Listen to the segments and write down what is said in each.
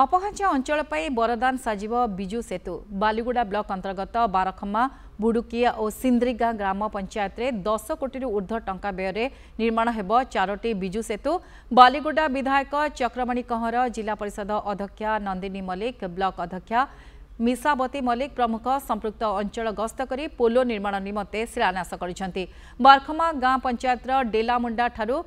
अपहञ्चा अञ्चल बरदान बिजु सेतु बालीगुडा ब्लक अन्तर्गत बारखम्मा बुडुकिया ओ गाँ ग्राम पञ्चायतले दस कोटी ऊर्ध्ध टा व्यय निर्माण बिजु सेतु बालीगुडा विधायक चक्रमणी कहर जिल्ला परिषद अध्यक्ष नन्दिनी मल्लिक ब्लक अध्यक्ष मिसावती मल्लिक प्रमुख सम्पक्त अञ्चल गस्तक पोलो निर्माण निमते शिलान्यास बारखमा गाँउ पञायत र डेलामु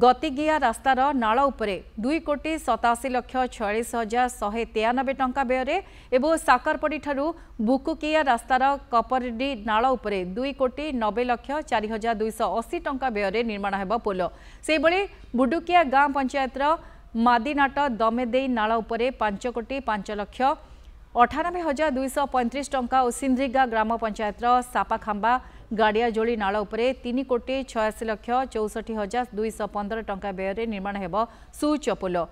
ଗତିଗିଆ ରାସ୍ତାର ନାଳ ଉପରେ ଦୁଇ କୋଟି ସତାଅଶୀ ଲକ୍ଷ ଛୟାଳିଶ ହଜାର ଶହେ ତେୟାନବେ ଟଙ୍କା ବ୍ୟୟରେ ଏବଂ ସାକରପଡ଼ିଠାରୁ ବୁକୁକିଆ ରାସ୍ତାର କପରଡି ନାଳ ଉପରେ ଦୁଇ କୋଟି ନବେ ଲକ୍ଷ ଚାରି ହଜାର ଦୁଇଶହ ଅଶୀ ଟଙ୍କା ବ୍ୟୟରେ ନିର୍ମାଣ ହେବ ପୋଲ ସେହିଭଳି ବୁଡୁକିଆ ଗାଁ ପଞ୍ଚାୟତର ମାଦିନାଟ ଦମେଦେଇ ନାଳ ଉପରେ ପାଞ୍ଚ କୋଟି ପାଞ୍ଚ ଲକ୍ଷ ଅଠାନବେ ହଜାର ଦୁଇଶହ ପଇଁତିରିଶ ଟଙ୍କା ଓ ସିନ୍ଧ୍ରିଗା ଗ୍ରାମ ପଞ୍ଚାୟତର ସାପାଖାମ୍ବା ଗାଡ଼ିଆଜୋଳି ନାଳ ଉପରେ ତିନି କୋଟି ଛୟାଅଶୀ ଲକ୍ଷ ଚଉଷଠି ହଜାର ଦୁଇଶହ ପନ୍ଦର ଟଙ୍କା ବ୍ୟୟରେ ନିର୍ମାଣ ହେବ ସୁଉଚ୍ଚ ପୋଲ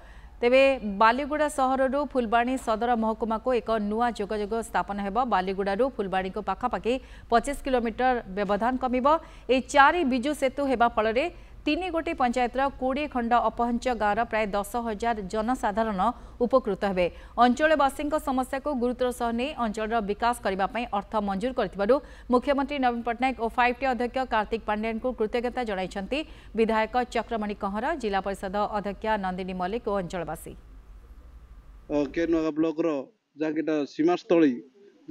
ତେବେ ବାଲିଗୁଡ଼ା ସହରରୁ ଫୁଲବାଣୀ ସଦର ମହକୁମାକୁ ଏକ ନୂଆ ଯୋଗାଯୋଗ ସ୍ଥାପନ ହେବ ବାଲିଗୁଡ଼ାରୁ ଫୁଲବାଣୀକୁ ପାଖାପାଖି ପଚିଶ କିଲୋମିଟର ବ୍ୟବଧାନ କମିବ ଏହି ଚାରି ବିଜୁ ସେତୁ ହେବା ଫଳରେ ତିନି ଗୋଟି ପଞ୍ଚାୟତର କୋଡ଼ିଏ ଖଣ୍ଡ ଅପହଞ୍ଚ ଗାଁର ପ୍ରାୟ ଦଶ ହଜାର ଜନସାଧାରଣ ଉପକୃତ ହେବେ ଅଞ୍ଚଳବାସୀଙ୍କ ସମସ୍ୟାକୁ ଗୁରୁତ୍ୱର ସହ ନେଇ ଅଞ୍ଚଳର ବିକାଶ କରିବା ପାଇଁ ଅର୍ଥ ମଞ୍ଜୁର କରିଥିବାରୁ ମୁଖ୍ୟମନ୍ତ୍ରୀ ନବୀନ ପଟ୍ଟନାୟକ ଓ ଫାଇଭ୍ ଟି ଅଧ୍ୟକ୍ଷ କାର୍ତ୍ତିକ ପାଣ୍ଡିଆନଙ୍କୁ କୃତଜ୍ଞତା ଜଣାଇଛନ୍ତି ବିଧାୟକ ଚକ୍ରମଣି କହଁର ଜିଲ୍ଲା ପରିଷଦ ଅଧ୍ୟକ୍ଷା ନନ୍ଦିନୀ ମଲ୍ଲିକ ଓ ଅଞ୍ଚଳବାସୀ କେନୁଆଗା ବ୍ଲକର ଯାହାକି ଏଇଟା ସୀମାସ୍ଥଳୀ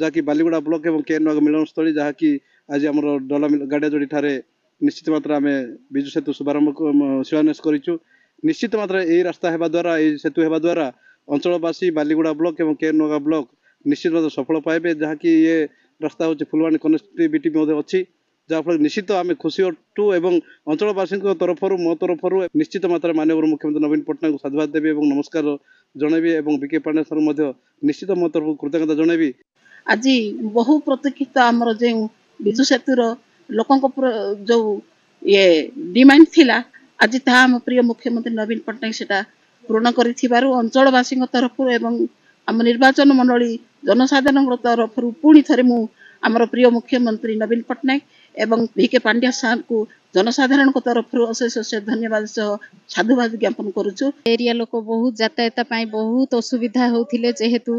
ଯାହାକି ବାଲିଗୁଡ଼ା ବ୍ଲକ ଏବଂ କେନୁଆଗା ମିଳନସ୍ଥଳୀ ଯାହାକି ଆଜି ଆମର ଡଲା ଗାଡ଼ିଆଯୋଡ଼ି ଠାରେ ନିଶ୍ଚିତ ମାତ୍ରାରେ ଆମେ ବିଜୁ ସେତୁ ଶୁଭାରମ୍ଭ ଶିଳାନ୍ୟାସ କରିଛୁ ନିଶ୍ଚିତ ମାତ୍ରାରେ ଏହି ରାସ୍ତା ହେବା ଦ୍ୱାରା ଏହି ସେତୁ ହେବା ଦ୍ୱାରା ଅଞ୍ଚଳବାସୀ ବାଲିଗୁଡ଼ା ବ୍ଲକ ଏବଂ କେରନଗା ବ୍ଲକ ନିଶ୍ଚିତ ଭାବେ ସଫଳ ପାଇବେ ଯାହାକି ଇଏ ରାସ୍ତା ହେଉଛି ଫୁଲବାଣୀ କନେକ୍ଟିଭିଟି ମଧ୍ୟ ଅଛି ଯାହାଫଳରେ ନିଶ୍ଚିତ ଆମେ ଖୁସି ଅଟୁ ଏବଂ ଅଞ୍ଚଳବାସୀଙ୍କ ତରଫରୁ ମୋ ତରଫରୁ ନିଶ୍ଚିତ ମାତ୍ରାରେ ମାନ୍ୟବର ମୁଖ୍ୟମନ୍ତ୍ରୀ ନବୀନ ପଟ୍ଟନାୟକଙ୍କୁ ସାଧୁବାଦ ଦେବି ଏବଂ ନମସ୍କାର ଜଣାଇବି ଏବଂ ବିକେ ପାଣ୍ଡେ ସାର୍ ମଧ୍ୟ ନିଶ୍ଚିତ ମୋ ତରଫରୁ କୃତଜ୍ଞତା ଜଣାଇବି ଆଜି ବହୁ ପ୍ରତୀକ୍ଷିତ ଆମର ଯେଉଁ ବିଜୁ ସେତୁର ଲୋକଙ୍କ ଯୋଉ ଇଏ ଡିମାଣ୍ଡ ଥିଲା ଆଜି ତାହା ଆମ ପ୍ରିୟ ମୁଖ୍ୟମନ୍ତ୍ରୀ ନବୀନ ପଟ୍ଟନାୟକ ସେଟା ପୂରଣ କରିଥିବାରୁ ଅଞ୍ଚଳବାସୀଙ୍କ ତରଫରୁ ଏବଂ ଆମ ନିର୍ବାଚନ ମଣ୍ଡଳୀ ଜନସାଧାରଣଙ୍କ ତରଫରୁ ପୁଣି ଥରେ ମୁଁ ଆମର ପ୍ରିୟ ମୁଖ୍ୟମନ୍ତ୍ରୀ ନବୀନ ପଟ୍ଟନାୟକ ଏବଂ ପି କେ ପାଣ୍ଡିଆ ସାର୍ଙ୍କୁ ଜନସାଧାରଣଙ୍କ ତରଫରୁ ଅଶେଷ ଅଶେଷ ଧନ୍ୟବାଦ ସହ ସାଧୁବାଦ ଜ୍ଞାପନ କରୁଛୁ ଏରିଆ ଲୋକ ବହୁତ ଯାତାୟାତ ପାଇଁ ବହୁତ ଅସୁବିଧା ହେଉଥିଲେ ଯେହେତୁ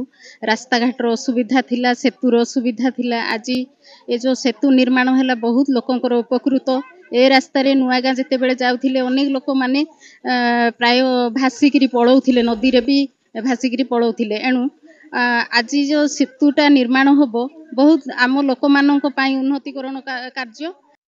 ରାସ୍ତାଘାଟର ଅସୁବିଧା ଥିଲା ସେତୁର ଅସୁବିଧା ଥିଲା ଆଜି ଏ ଯେଉଁ ସେତୁ ନିର୍ମାଣ ହେଲା ବହୁତ ଲୋକଙ୍କର ଉପକୃତ ଏ ରାସ୍ତାରେ ନୂଆଗାଁ ଯେତେବେଳେ ଯାଉଥିଲେ ଅନେକ ଲୋକମାନେ ପ୍ରାୟ ଭାସିକିରି ପଳଉଥିଲେ ନଦୀରେ ବି ଭାସିକିରି ପଳଉଥିଲେ ଏଣୁ ଆଜି ଯେଉଁ ସେତୁଟା ନିର୍ମାଣ ହେବ ବହୁତ ଆମ ଲୋକମାନଙ୍କ ପାଇଁ ଉନ୍ନତିକରଣ କାର୍ଯ୍ୟ